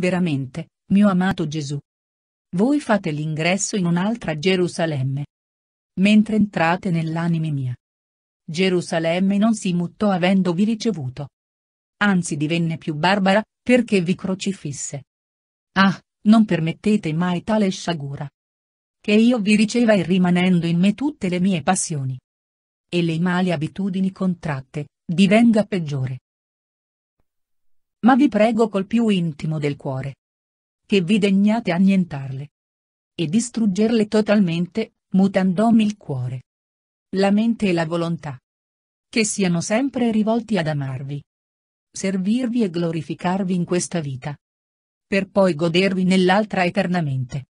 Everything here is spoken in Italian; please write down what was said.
veramente, mio amato Gesù. Voi fate l'ingresso in un'altra Gerusalemme. Mentre entrate nell'anime mia. Gerusalemme non si mutò avendovi ricevuto. Anzi divenne più barbara, perché vi crocifisse. Ah, non permettete mai tale sciagura. Che io vi riceva e rimanendo in me tutte le mie passioni. E le male abitudini contratte, divenga peggiore ma vi prego col più intimo del cuore. Che vi degnate annientarle. E distruggerle totalmente, mutandomi il cuore. La mente e la volontà. Che siano sempre rivolti ad amarvi. Servirvi e glorificarvi in questa vita. Per poi godervi nell'altra eternamente.